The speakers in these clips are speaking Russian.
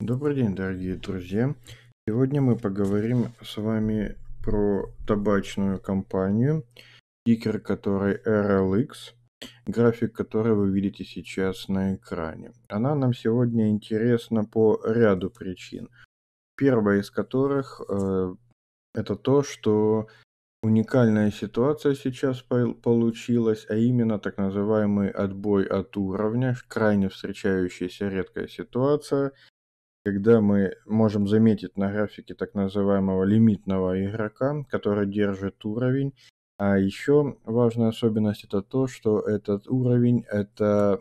Добрый день, дорогие друзья! Сегодня мы поговорим с вами про табачную компанию, тикер которой RLX, график которой вы видите сейчас на экране. Она нам сегодня интересна по ряду причин. Первая из которых э, это то, что уникальная ситуация сейчас получилась, а именно так называемый отбой от уровня, крайне встречающаяся редкая ситуация – когда мы можем заметить на графике так называемого лимитного игрока, который держит уровень. А еще важная особенность это то, что этот уровень это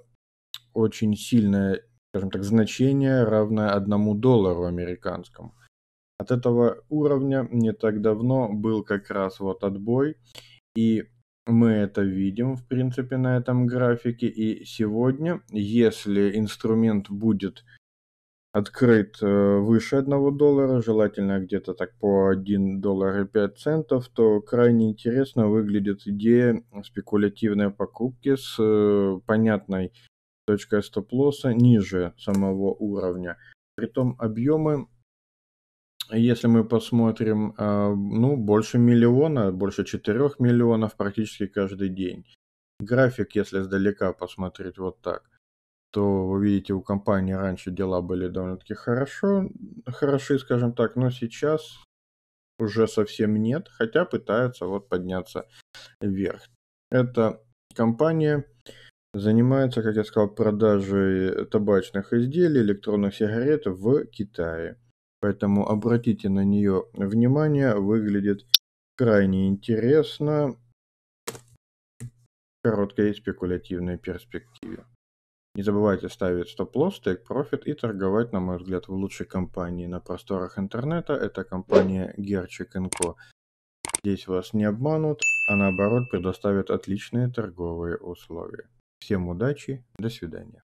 очень сильное, скажем так, значение, равное одному доллару американскому. От этого уровня не так давно был как раз вот отбой, и мы это видим, в принципе, на этом графике. И сегодня, если инструмент будет открыт э, выше 1 доллара, желательно где-то так по 1 доллар и 5 центов, то крайне интересно выглядит идея спекулятивной покупки с э, понятной точкой стоп-лосса ниже самого уровня. Притом объемы, если мы посмотрим, э, ну, больше миллиона, больше 4 миллионов практически каждый день. График, если сдалека посмотреть вот так – то вы видите, у компании раньше дела были довольно-таки хорошо, хороши, скажем так, но сейчас уже совсем нет, хотя пытаются вот подняться вверх. Эта компания занимается, как я сказал, продажей табачных изделий, электронных сигарет в Китае. Поэтому обратите на нее внимание, выглядит крайне интересно в короткой спекулятивной перспективе. Не забывайте ставить стоп-лосс, take-profit и торговать, на мой взгляд, в лучшей компании на просторах интернета. Это компания Gerchik Co. Здесь вас не обманут, а наоборот предоставят отличные торговые условия. Всем удачи, до свидания.